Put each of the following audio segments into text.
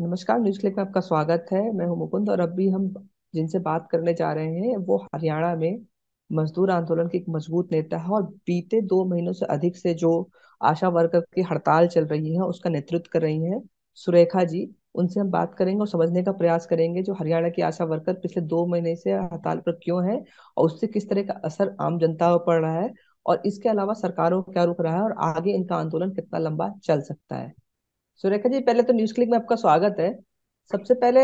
नमस्कार news click में आपका स्वागत है मैं हूं मुकुंद और अभी हम जिनसे बात करने जा रहे हैं वो हरियाणा में मजदूर आंदोलन के एक मजबूत नेता है और बीते दो महीनों से अधिक से जो आशा वर्कर की हड़ताल चल रही है उसका नेतृत्व कर रही है सुरेखा जी उनसे हम बात करेंगे और समझने का प्रयास करेंगे जो हरियाणा की आशा वर्कर पिछले दो महीने से हड़ताल पर क्यों है और उससे किस तरह का असर आम जनता पर पड़ रहा है और इसके अलावा सरकारों को क्या रुक रहा है और आगे इनका आंदोलन कितना लंबा चल सकता है सुरेखा जी पहले तो न्यूज क्लिक में आपका स्वागत है सबसे पहले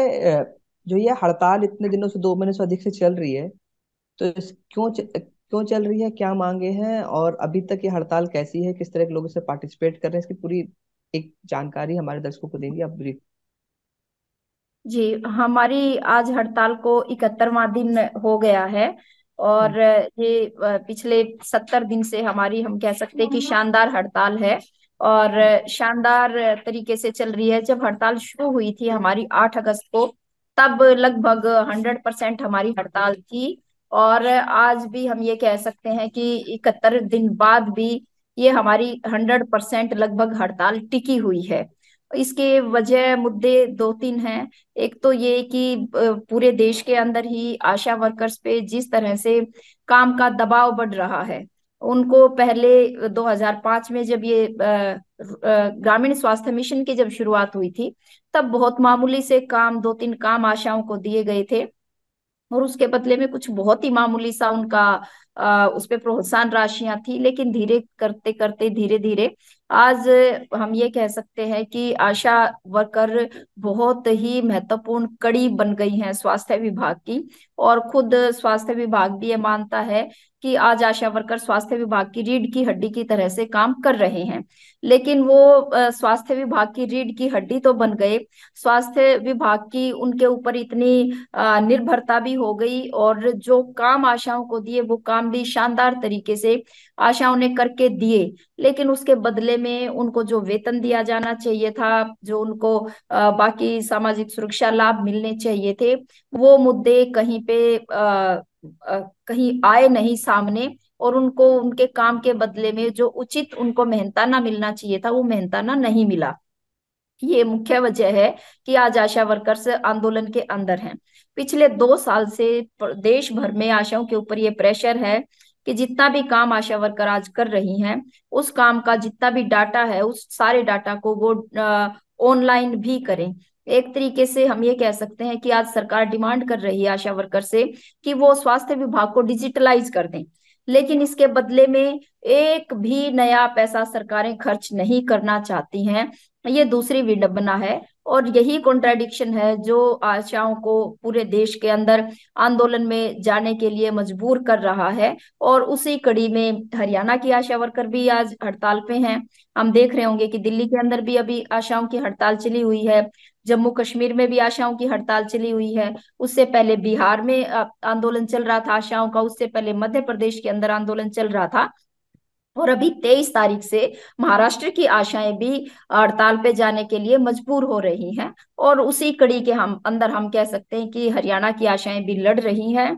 जो ये हड़ताल इतने दिनों से दो महीने से अधिक से चल रही है तो क्यों च, क्यों चल रही है क्या मांगे हैं और अभी तक ये हड़ताल कैसी है किस तरह के लोग इसे पार्टिसिपेट कर रहे हैं इसकी पूरी एक जानकारी हमारे दर्शकों को देंगे आप ब्रीफ जी हमारी आज हड़ताल को इकहत्तरवा दिन हो गया है और हम्म। ये पिछले सत्तर दिन से हमारी हम कह सकते हैं कि शानदार हड़ताल है और शानदार तरीके से चल रही है जब हड़ताल शुरू हुई थी हमारी आठ अगस्त को तब लगभग हंड्रेड परसेंट हमारी हड़ताल थी और आज भी हम ये कह सकते हैं कि इकहत्तर दिन बाद भी ये हमारी हंड्रेड परसेंट लगभग हड़ताल टिकी हुई है इसके वजह मुद्दे दो तीन हैं एक तो ये कि पूरे देश के अंदर ही आशा वर्कर्स पे जिस तरह से काम का दबाव बढ़ रहा है उनको पहले 2005 में जब ये ग्रामीण स्वास्थ्य मिशन की जब शुरुआत हुई थी तब बहुत मामूली से काम दो तीन काम आशाओं को दिए गए थे और उसके बदले में कुछ बहुत ही मामूली सा उनका उस पर प्रोत्साहन राशियां थी लेकिन धीरे करते करते धीरे धीरे आज हम ये कह सकते हैं कि आशा वर्कर बहुत ही महत्वपूर्ण कड़ी बन गई हैं स्वास्थ्य विभाग की और खुद स्वास्थ्य विभाग भी ये मानता है कि आज आशा वर्कर स्वास्थ्य विभाग की रीढ़ की हड्डी की तरह से काम कर रहे हैं लेकिन वो स्वास्थ्य विभाग की रीढ़ की हड्डी तो बन गए स्वास्थ्य विभाग की उनके ऊपर इतनी निर्भरता भी हो गई और जो काम आशाओं को दिए वो काम भी शानदार तरीके से आशाओं ने करके दिए लेकिन उसके बदले में उनको जो वेतन दिया जाना चाहिए था जो उनको बाकी सामाजिक सुरक्षा लाभ मिलने चाहिए थे वो मुद्दे कहीं पे कहीं आए नहीं सामने और उनको उनके काम के बदले में जो उचित उनको मेहनताना मिलना चाहिए था वो मेहनताना नहीं मिला ये मुख्य वजह है कि आज आशा वर्कर्स आंदोलन के अंदर हैं पिछले दो साल से देश भर में आशाओं के ऊपर ये प्रेशर है कि जितना भी काम आशा वर्कर आज कर रही हैं उस काम का जितना भी डाटा है उस सारे डाटा को वो ऑनलाइन भी करें एक तरीके से हम ये कह सकते हैं कि आज सरकार डिमांड कर रही है आशा वर्कर से कि वो स्वास्थ्य विभाग को डिजिटलाइज कर दें लेकिन इसके बदले में एक भी नया पैसा सरकारें खर्च नहीं करना चाहती हैं ये दूसरी विडंबना है और यही कॉन्ट्राडिक्शन है जो आशाओं को पूरे देश के अंदर आंदोलन में जाने के लिए मजबूर कर रहा है और उसी कड़ी में हरियाणा की आशा वर्कर भी आज हड़ताल पे हैं हम देख रहे होंगे कि दिल्ली के अंदर भी अभी आशाओं की हड़ताल चली हुई है जम्मू कश्मीर में भी आशाओं की हड़ताल चली हुई है उससे पहले बिहार में आंदोलन चल रहा था आशाओं का उससे पहले मध्य प्रदेश के अंदर आंदोलन चल रहा था और अभी तेईस तारीख से महाराष्ट्र की आशाएं भी हड़ताल पे जाने के लिए मजबूर हो रही हैं और उसी कड़ी के हम अंदर हम कह सकते हैं कि हरियाणा की आशाएं भी लड़ रही हैं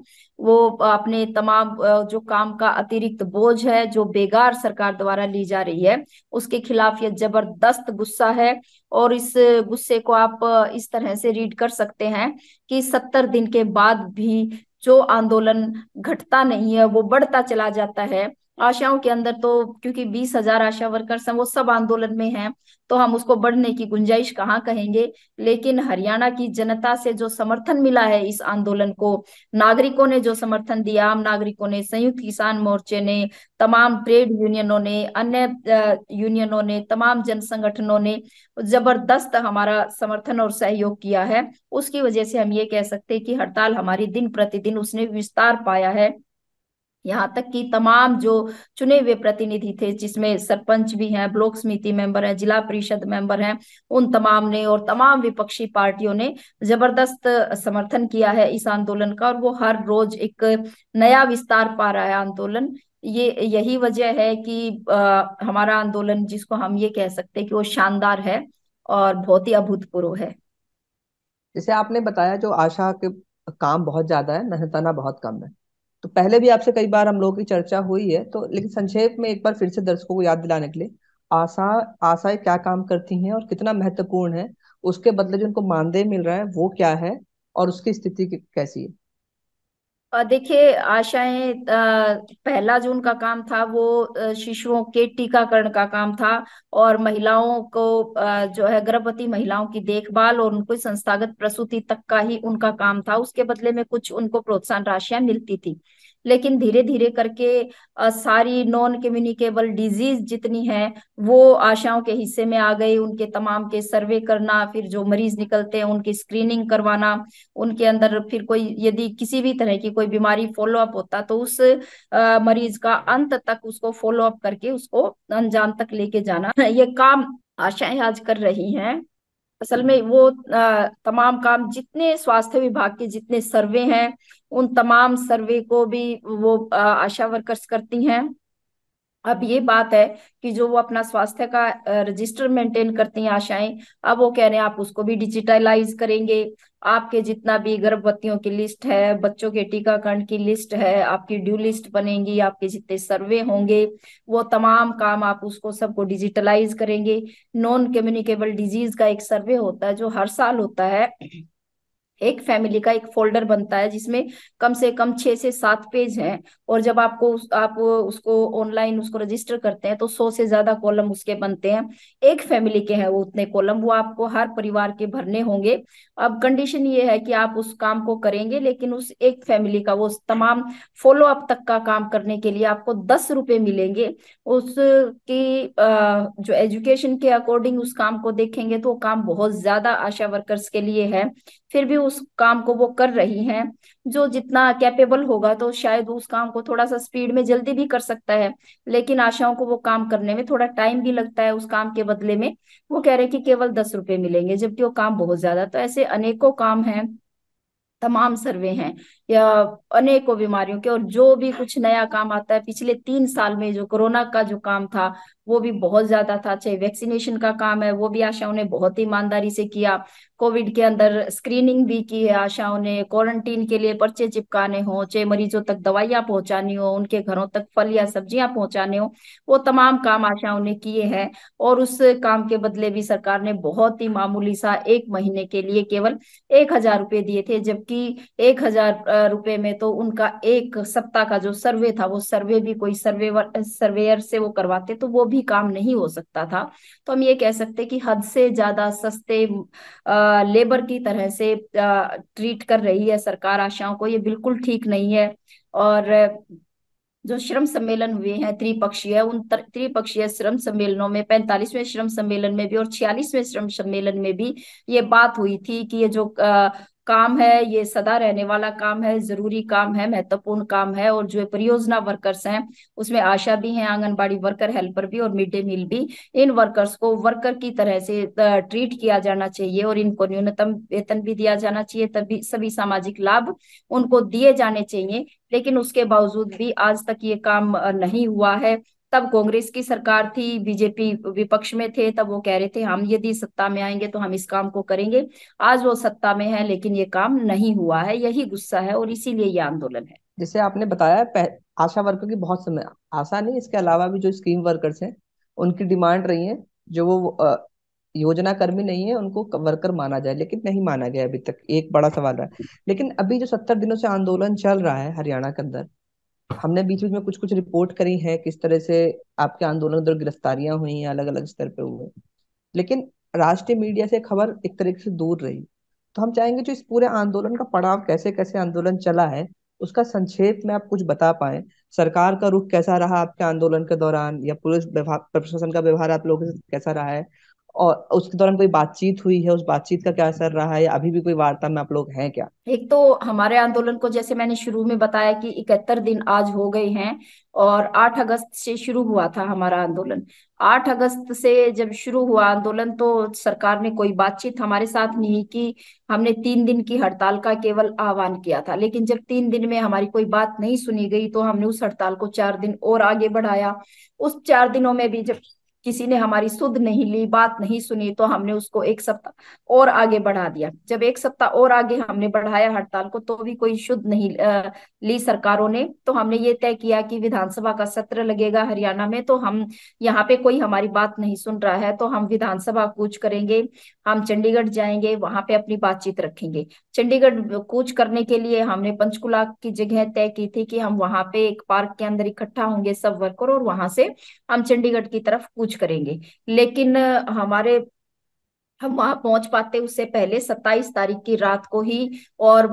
वो अपने तमाम जो काम का अतिरिक्त बोझ है जो बेगार सरकार द्वारा ली जा रही है उसके खिलाफ ये जबरदस्त गुस्सा है और इस गुस्से को आप इस तरह से रीड कर सकते हैं कि सत्तर दिन के बाद भी जो आंदोलन घटता नहीं है वो बढ़ता चला जाता है आशाओं के अंदर तो क्योंकि बीस हजार आशा वर्कर्स हैं वो सब आंदोलन में हैं तो हम उसको बढ़ने की गुंजाइश कहाँ कहेंगे लेकिन हरियाणा की जनता से जो समर्थन मिला है इस आंदोलन को नागरिकों ने जो समर्थन दिया आम नागरिकों ने संयुक्त किसान मोर्चे ने तमाम ट्रेड यूनियनों ने अन्य यूनियनों ने तमाम जन संगठनों ने जबरदस्त हमारा समर्थन और सहयोग किया है उसकी वजह से हम ये कह सकते हैं कि हड़ताल हमारी दिन प्रतिदिन उसने विस्तार पाया है यहाँ तक कि तमाम जो चुने हुए प्रतिनिधि थे जिसमें सरपंच भी हैं ब्लॉक समिति मेंबर हैं जिला परिषद मेंबर हैं उन तमाम ने और तमाम विपक्षी पार्टियों ने जबरदस्त समर्थन किया है इस आंदोलन का और वो हर रोज एक नया विस्तार पा रहा है आंदोलन ये यही वजह है कि आ, हमारा आंदोलन जिसको हम ये कह सकते हैं कि वो शानदार है और बहुत ही अभूतपूर्व है जैसे आपने बताया जो आशा के काम बहुत ज्यादा है मेहनताना बहुत कम है तो पहले भी आपसे कई बार हम लोगों की चर्चा हुई है तो लेकिन संक्षेप में एक बार फिर से दर्शकों को याद दिलाने के लिए आशा आशाएं क्या काम करती हैं और कितना महत्वपूर्ण है उसके बदले जो उनको मानदेय मिल रहा है वो क्या है और उसकी स्थिति कैसी है देखिए आशाएं पहला जो उनका काम था वो शिशुओं के टीकाकरण का काम था और महिलाओं को जो है गर्भवती महिलाओं की देखभाल और उनको संस्थागत प्रसूति तक का ही उनका काम था उसके बदले में कुछ उनको प्रोत्साहन राशियां मिलती थी लेकिन धीरे धीरे करके सारी नॉन कम्युनिकेबल डिजीज जितनी है वो आशाओं के हिस्से में आ गई उनके तमाम के सर्वे करना फिर जो मरीज निकलते हैं उनकी स्क्रीनिंग करवाना उनके अंदर फिर कोई यदि किसी भी तरह की कोई बीमारी फॉलो अप होता तो उस आ, मरीज का अंत तक उसको फॉलो अप करके उसको अंजाम तक लेके जाना ये काम आशाएं आज कर रही हैं असल में वो तमाम काम जितने स्वास्थ्य विभाग के जितने सर्वे हैं उन तमाम सर्वे को भी वो आशा वर्कर्स करती हैं अब ये बात है कि जो वो अपना स्वास्थ्य का रजिस्टर मेंटेन करती हैं आशाएं अब वो कह रहे हैं आप उसको भी डिजिटलाइज करेंगे आपके जितना भी गर्भवतियों की लिस्ट है बच्चों के टीकाकरण की लिस्ट है आपकी ड्यू लिस्ट बनेगी आपके जितने सर्वे होंगे वो तमाम काम आप उसको सबको डिजिटलाइज करेंगे नॉन कम्युनिकेबल डिजीज का एक सर्वे होता है जो हर साल होता है एक फैमिली का एक फोल्डर बनता है जिसमें कम से कम छह से सात पेज हैं और जब आपको आप उसको ऑनलाइन उसको रजिस्टर करते हैं तो सौ से ज्यादा कॉलम उसके बनते हैं एक फैमिली के हैं वो उतने कॉलम वो आपको हर परिवार के भरने होंगे अब कंडीशन ये है कि आप उस काम को करेंगे लेकिन उस एक फैमिली का वो तमाम फॉलो अप तक का काम करने के लिए आपको दस रुपए मिलेंगे उसकी जो एजुकेशन के अकॉर्डिंग उस काम को देखेंगे तो काम बहुत ज्यादा आशा वर्कर्स के लिए है फिर भी उस काम को वो कर रही हैं जो जितना कैपेबल होगा तो शायद उस काम को थोड़ा सा स्पीड में जल्दी भी कर सकता है लेकिन आशाओं को वो काम करने में थोड़ा टाइम भी लगता है उस काम के बदले में वो कह रहे हैं कि केवल दस रुपए मिलेंगे जबकि वो काम बहुत ज्यादा तो ऐसे अनेकों काम है तमाम सर्वे हैं या अनेकों बीमारियों के और जो भी कुछ नया काम आता है पिछले तीन साल में जो कोरोना का जो काम था वो भी बहुत ज्यादा था चाहे वैक्सीनेशन का काम है वो भी आशाओं ने बहुत ईमानदारी से किया कोविड के अंदर स्क्रीनिंग भी की है आशाओं ने क्वारंटीन के लिए पर्चे चिपकाने हो चाहे मरीजों तक दवाइयां पहुंचानी हो उनके घरों तक फल या सब्जियां पहुंचाने हो वो तमाम काम आशाओं ने किए हैं और उस काम के बदले भी सरकार ने बहुत ही मामूली सा एक महीने के लिए केवल एक हजार रुपये दिए थे जबकि एक हजार रुपए में तो उनका एक सप्ताह का जो सर्वे था वो सर्वे भी कोई सर्वे सर्वेयर से वो करवाते तो वो भी काम नहीं हो सकता था तो हम ये कह सकते कि हद से ज्यादा सस्ते लेबर की तरह से ट्रीट कर रही है सरकार आशाओं को ये बिल्कुल ठीक नहीं है और जो श्रम सम्मेलन हुए हैं त्रिपक्षीय उन त्रिपक्षीय श्रम सम्मेलनों में पैंतालीसवें श्रम सम्मेलन में भी और छियालीसवें श्रम सम्मेलन में भी ये बात हुई थी कि ये जो काम है ये सदा रहने वाला काम है जरूरी काम है महत्वपूर्ण काम है और जो परियोजना वर्कर्स हैं उसमें आशा भी हैं आंगनबाड़ी वर्कर हेल्पर भी और मिड डे मील भी इन वर्कर्स को वर्कर की तरह से ट्रीट किया जाना चाहिए और इनको न्यूनतम वेतन भी दिया जाना चाहिए तभी सभी सामाजिक लाभ उनको दिए जाने चाहिए लेकिन उसके बावजूद भी आज तक ये काम नहीं हुआ है तब कांग्रेस की सरकार थी बीजेपी विपक्ष में थे तब वो कह रहे थे हम यदि सत्ता में आएंगे तो हम इस काम को करेंगे आज वो सत्ता में है लेकिन ये काम नहीं हुआ है यही गुस्सा है और इसीलिए ये आंदोलन है जैसे आपने बताया आशा वर्कर की बहुत समय आशा नहीं इसके अलावा भी जो स्कीम वर्कर्स हैं उनकी डिमांड रही है जो वो योजना कर्मी नहीं है उनको वर्कर माना जाए लेकिन नहीं माना गया अभी तक एक बड़ा सवाल रहा है लेकिन अभी जो सत्तर दिनों से आंदोलन चल रहा है हरियाणा के अंदर हमने बीच बीच में कुछ कुछ रिपोर्ट करी है किस तरह से आपके आंदोलन दौर गिरफ्तारियां हुई हैं अलग अलग स्तर पे हुए लेकिन राष्ट्रीय मीडिया से खबर एक तरीके से दूर रही तो हम चाहेंगे जो इस पूरे आंदोलन का पड़ाव कैसे कैसे आंदोलन चला है उसका संक्षेप में आप कुछ बता पाए सरकार का रुख कैसा रहा आपके आंदोलन के दौरान या पुलिस प्रशासन का व्यवहार आप लोगों से कैसा रहा है और उसके दौरान कोई बातचीत हुई है उस बातचीत का क्या असर रहा है अभी भी कोई वार्ता में आप लोग हैं क्या एक तो हमारे आंदोलन को जैसे मैंने शुरू में बताया कि इकहत्तर दिन आज हो गए हैं और 8 अगस्त से शुरू हुआ था हमारा आंदोलन 8 अगस्त से जब शुरू हुआ आंदोलन तो सरकार ने कोई बातचीत हमारे साथ नहीं की हमने तीन दिन की हड़ताल का केवल आह्वान किया था लेकिन जब तीन दिन में हमारी कोई बात नहीं सुनी गई तो हमने उस हड़ताल को चार दिन और आगे बढ़ाया उस चार दिनों में भी जब किसी ने हमारी सुध नहीं ली बात नहीं सुनी तो हमने उसको एक सप्ताह और आगे बढ़ा दिया जब एक सप्ताह और आगे हमने बढ़ाया हड़ताल को तो भी कोई शुद्ध नहीं ली सरकारों ने तो हमने ये तय किया कि विधानसभा का सत्र लगेगा हरियाणा में तो हम यहाँ पे कोई हमारी बात नहीं सुन रहा है तो हम विधानसभा कूच करेंगे हम चंडीगढ़ जाएंगे वहां पे अपनी बातचीत रखेंगे चंडीगढ़ कूच करने के लिए हमने पंचकुला की जगह तय की थी कि हम वहां पे एक पार्क के अंदर इकट्ठा होंगे सब वर्कर और वहां से हम चंडीगढ़ की तरफ कूच करेंगे लेकिन हमारे हम वहां पहुंच पाते उससे पहले 27 तारीख की रात को ही और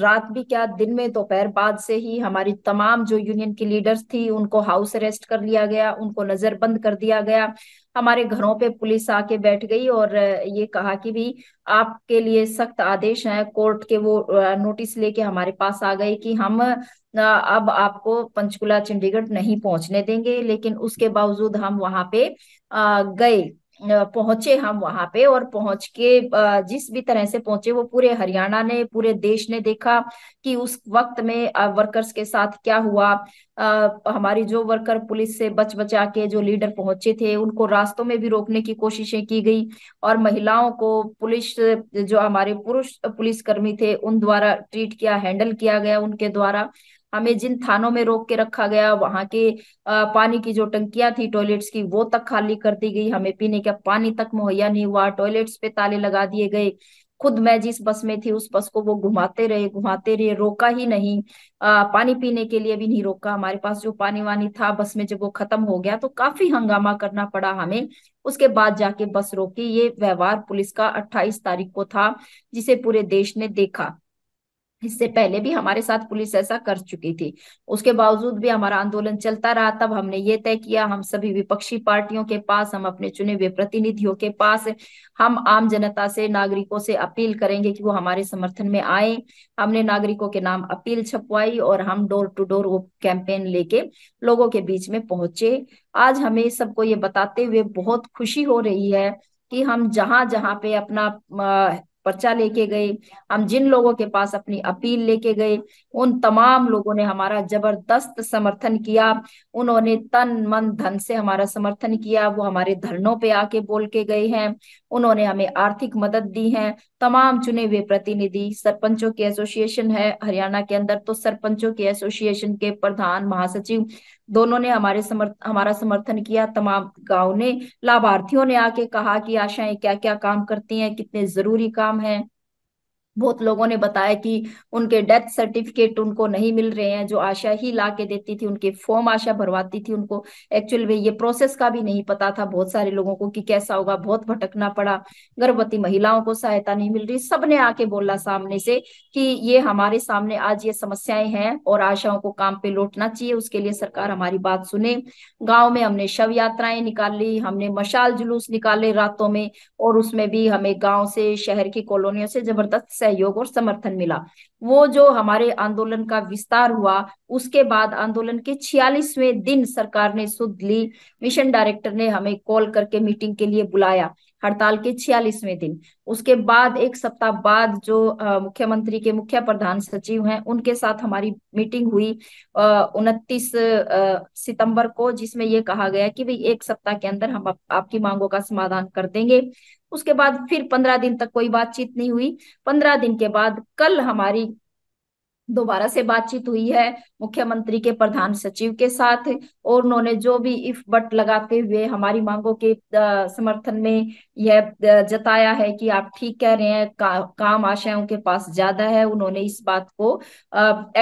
रात भी क्या दिन में दोपहर बाद से ही हमारी तमाम जो यूनियन की लीडर्स थी उनको हाउस अरेस्ट कर लिया गया उनको नजरबंद कर दिया गया हमारे घरों पे पुलिस आके बैठ गई और ये कहा कि भी आपके लिए सख्त आदेश है कोर्ट के वो नोटिस लेके हमारे पास आ गए कि हम अब आपको पंचकुला चंडीगढ़ नहीं पहुंचने देंगे लेकिन उसके बावजूद हम वहां पे गए पहुंचे हम वहां पे और पहुंच के जिस भी तरह से पहुंचे वो पूरे हरियाणा ने पूरे देश ने देखा कि उस वक्त में वर्कर्स के साथ क्या हुआ हमारी जो वर्कर पुलिस से बच बचा के जो लीडर पहुंचे थे उनको रास्तों में भी रोकने की कोशिशें की गई और महिलाओं को पुलिस जो हमारे पुरुष पुलिसकर्मी थे उन द्वारा ट्रीट किया हैंडल किया गया उनके द्वारा हमें जिन थानों में रोक के रखा गया वहां के पानी की जो टंकियां थी टॉयलेट्स की वो तक खाली कर दी गई हमें पीने का पानी तक मुहैया नहीं हुआ टॉयलेट्स पे ताले लगा दिए गए खुद मैं जिस बस में थी उस बस को वो घुमाते रहे घुमाते रहे रोका ही नहीं आ, पानी पीने के लिए भी नहीं रोका हमारे पास जो पानी वानी था बस में जब वो खत्म हो गया तो काफी हंगामा करना पड़ा हमें उसके बाद जाके बस रोकी ये व्यवहार पुलिस का 28 तारीख को था जिसे पूरे देश ने देखा इससे पहले भी हमारे साथ पुलिस ऐसा कर चुकी थी उसके बावजूद भी हमारा आंदोलन चलता रहा तब हमने ये तय किया हम सभी विपक्षी पार्टियों के पास हम अपने चुने हुए प्रतिनिधियों के पास हम आम जनता से नागरिकों से अपील करेंगे कि वो हमारे समर्थन में आए हमने नागरिकों के नाम अपील छपवाई और हम डोर टू डोर वो कैंपेन लेके लोगों के बीच में पहुंचे आज हमें सबको ये बताते हुए बहुत खुशी हो रही है कि हम जहां जहां पे अपना पर्चा लेके गए हम जिन लोगों के पास अपनी अपील लेके गए उन तमाम लोगों ने हमारा जबरदस्त समर्थन किया उन्होंने तन मन धन से हमारा समर्थन किया वो हमारे धरनों पे आके बोल के गए हैं उन्होंने हमें आर्थिक मदद दी है तमाम चुने हुए प्रतिनिधि सरपंचों के एसोसिएशन है हरियाणा के अंदर तो सरपंचों के एसोसिएशन के प्रधान महासचिव दोनों ने हमारे समर्थ हमारा समर्थन किया तमाम गांव ने लाभार्थियों ने आके कहा कि आशाएं क्या क्या काम करती हैं कितने जरूरी काम हैं बहुत लोगों ने बताया कि उनके डेथ सर्टिफिकेट उनको नहीं मिल रहे हैं जो आशा ही ला के देती थी उनके फॉर्म आशा भरवाती थी उनको एक्चुअल में ये प्रोसेस का भी नहीं पता था बहुत सारे लोगों को कि कैसा होगा बहुत भटकना पड़ा गर्भवती महिलाओं को सहायता नहीं मिल रही सबने आके बोला सामने से कि ये हमारे सामने आज ये समस्याएं हैं और आशाओं को काम पे लौटना चाहिए उसके लिए सरकार हमारी बात सुने गाँव में हमने शव यात्राएं निकाल ली हमने मशाल जुलूस निकाले रातों में और उसमें भी हमें गाँव से शहर की कॉलोनियों से जबरदस्त सहयोग और समर्थन मिला वो जो हमारे आंदोलन का विस्तार हुआ उसके बाद आंदोलन के छियालीसवें दिन सरकार ने सुध ली मिशन डायरेक्टर ने हमें कॉल करके मीटिंग के लिए बुलाया हड़ताल के छियालीसवें दिन उसके बाद एक सप्ताह बाद जो मुख्यमंत्री के मुख्य प्रधान सचिव हैं उनके साथ हमारी मीटिंग हुई उनतीस सितंबर को जिसमें ये कहा गया कि भाई एक सप्ताह के अंदर हम आप, आपकी मांगों का समाधान कर देंगे उसके बाद फिर पंद्रह दिन तक कोई बातचीत नहीं हुई पंद्रह दिन के बाद कल हमारी दोबारा से बातचीत हुई है मुख्यमंत्री के प्रधान सचिव के साथ और उन्होंने जो भी इफ बट लगाते हुए हमारी मांगों के समर्थन में यह जताया है कि आप ठीक कह रहे हैं का, काम आशाओं के पास ज्यादा है उन्होंने इस बात को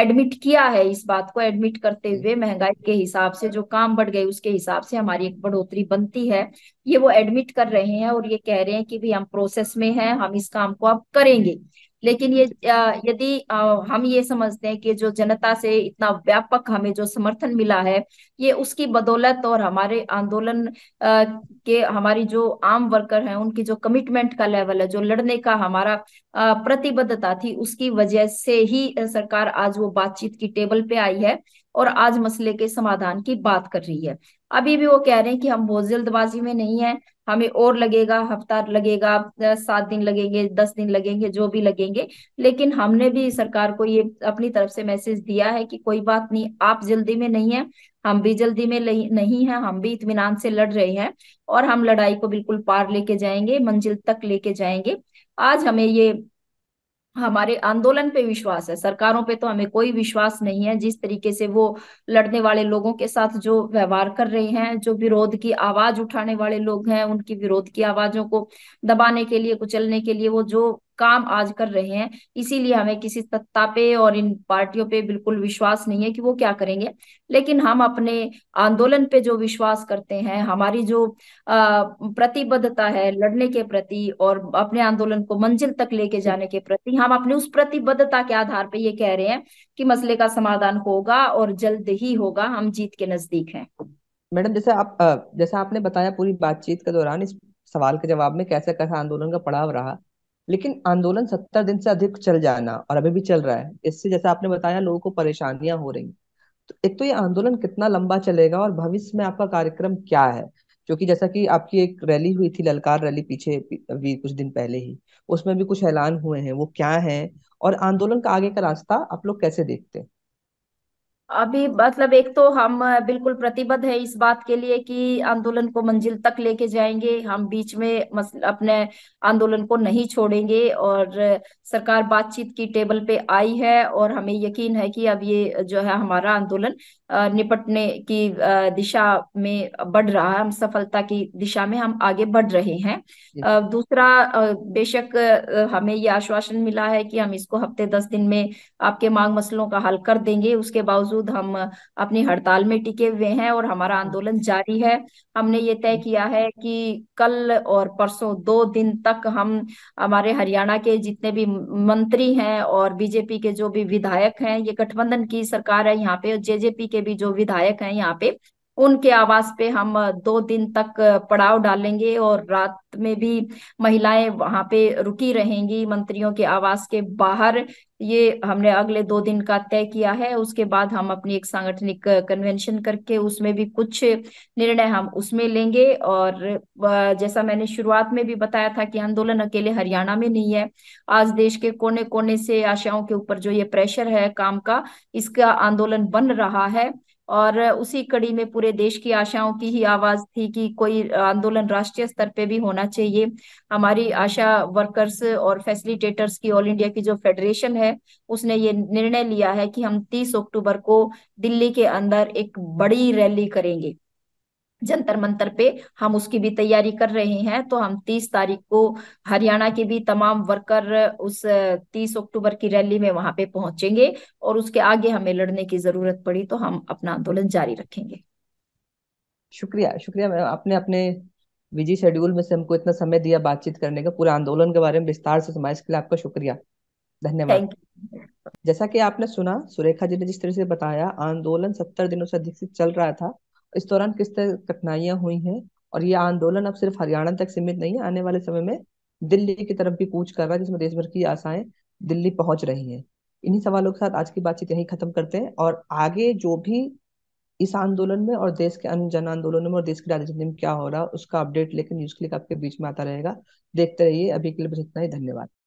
एडमिट किया है इस बात को एडमिट करते हुए महंगाई के हिसाब से जो काम बढ़ गए उसके हिसाब से हमारी एक बढ़ोतरी बनती है ये वो एडमिट कर रहे हैं और ये कह रहे हैं कि भाई हम प्रोसेस में हैं हम इस काम को अब करेंगे लेकिन ये यदि हम ये समझते हैं कि जो जनता से इतना व्यापक हमें जो समर्थन मिला है ये उसकी बदौलत और हमारे आंदोलन के हमारी जो आम वर्कर हैं उनकी जो कमिटमेंट का लेवल है जो लड़ने का हमारा प्रतिबद्धता थी उसकी वजह से ही सरकार आज वो बातचीत की टेबल पे आई है और आज मसले के समाधान की बात कर रही है अभी भी वो कह रहे हैं कि हम बहुत जल्दबाजी में नहीं है हमें और लगेगा हफ्ता लगेगा सात दिन लगेंगे दस दिन लगेंगे जो भी लगेंगे लेकिन हमने भी सरकार को ये अपनी तरफ से मैसेज दिया है कि कोई बात नहीं आप जल्दी में नहीं है हम भी जल्दी में नहीं है हम भी इतमान से लड़ रहे हैं और हम लड़ाई को बिल्कुल पार लेके जाएंगे मंजिल तक लेके जाएंगे आज हमें ये हमारे आंदोलन पे विश्वास है सरकारों पे तो हमें कोई विश्वास नहीं है जिस तरीके से वो लड़ने वाले लोगों के साथ जो व्यवहार कर रहे हैं जो विरोध की आवाज उठाने वाले लोग हैं उनकी विरोध की आवाजों को दबाने के लिए कुचलने के लिए वो जो काम आज कर रहे हैं इसीलिए हमें किसी सत्ता पे और इन पार्टियों पे बिल्कुल विश्वास नहीं है कि वो क्या करेंगे लेकिन हम अपने आंदोलन पे जो विश्वास करते हैं हमारी जो प्रतिबद्धता है लड़ने के प्रति और अपने आंदोलन को मंजिल तक लेके जाने के प्रति हम अपने उस प्रतिबद्धता के आधार पर ये कह रहे हैं कि मसले का समाधान होगा और जल्द ही होगा हम जीत के नजदीक हैं मैडम जैसे आप जैसा आपने बताया पूरी बातचीत के दौरान इस सवाल के जवाब में कैसे कैसा आंदोलन का पड़ाव रहा लेकिन आंदोलन सत्तर दिन से अधिक चल जाना और अभी भी चल रहा है इससे जैसे आपने बताया लोगों को परेशानियां हो रही तो एक तो ये आंदोलन कितना लंबा चलेगा और भविष्य में आपका कार्यक्रम क्या है क्योंकि जैसा कि आपकी एक रैली हुई थी ललकार रैली पीछे अभी कुछ दिन पहले ही उसमें भी कुछ ऐलान हुए हैं वो क्या है और आंदोलन का आगे का रास्ता आप लोग कैसे देखते हैं अभी मतलब एक तो हम बिल्कुल प्रतिबद्ध है इस बात के लिए कि आंदोलन को मंजिल तक लेके जाएंगे हम बीच में अपने आंदोलन को नहीं छोड़ेंगे और सरकार बातचीत की टेबल पे आई है और हमें यकीन है कि अब ये जो है हमारा आंदोलन निपटने की दिशा में बढ़ रहा है हम सफलता की दिशा में हम आगे बढ़ रहे हैं दूसरा बेशक हमें ये आश्वासन मिला है कि हम इसको हफ्ते दस दिन में आपके मांग मसलों का हल कर देंगे उसके बावजूद बावजूद हम अपनी हड़ताल में टिके हुए हैं और हमारा हाँ। आंदोलन जारी है हमने ये तय हम्म। किया है कि कल और परसों दो दिन तक हम हमारे हरियाणा के जितने भी मंत्री हैं और बीजेपी के जो भी विधायक हैं ये गठबंधन की सरकार है यहाँ पे और जेजेपी के भी जो विधायक हैं यहाँ पे उनके आवास पे हम दो दिन तक पड़ाव डालेंगे और रात में भी महिलाएं वहां पे रुकी रहेंगी मंत्रियों के आवास के बाहर ये हमने अगले दो दिन का तय किया है उसके बाद हम अपनी एक सांगठनिक कन्वेंशन करके उसमें भी कुछ निर्णय हम उसमें लेंगे और जैसा मैंने शुरुआत में भी बताया था कि आंदोलन अकेले हरियाणा में नहीं है आज देश के कोने कोने से आशाओं के ऊपर जो ये प्रेशर है काम का इसका आंदोलन बन रहा है और उसी कड़ी में पूरे देश की आशाओं की ही आवाज थी कि कोई आंदोलन राष्ट्रीय स्तर पे भी होना चाहिए हमारी आशा वर्कर्स और फैसिलिटेटर्स की ऑल इंडिया की जो फेडरेशन है उसने ये निर्णय लिया है कि हम 30 अक्टूबर को दिल्ली के अंदर एक बड़ी रैली करेंगे जंतर मंतर पे हम उसकी भी तैयारी कर रहे हैं तो हम तीस तारीख को हरियाणा के भी तमाम वर्कर उस तीस अक्टूबर की रैली में वहां पे पहुंचेंगे और उसके आगे हमें लड़ने की जरूरत पड़ी तो हम अपना आंदोलन जारी रखेंगे शुक्रिया शुक्रिया मैम आपने अपने बिजी शेड्यूल में से हमको इतना समय दिया बातचीत करने का पूरा आंदोलन के बारे में विस्तार से समाज के लिए आपका शुक्रिया धन्यवाद जैसा कि आपने सुना सुरेखा जी ने जिस तरह से बताया आंदोलन सत्तर दिनों से अधिक से चल रहा था इस दौरान किस तरह कठिनाइयां हुई हैं और ये आंदोलन अब सिर्फ हरियाणा तक सीमित नहीं है आने वाले समय में दिल्ली की तरफ भी कूच कर रहा है जिसमें देश भर की आशाएं दिल्ली पहुंच रही हैं इन्हीं सवालों के साथ आज की बातचीत यही खत्म करते हैं और आगे जो भी इस आंदोलन में और देश के अन्य जन आंदोलनों में और देश की राजनीति में क्या हो रहा है उसका अपडेट लेकर न्यूज क्लिक आपके बीच में आता रहेगा देखते रहिए अभी के लिए बस इतना ही धन्यवाद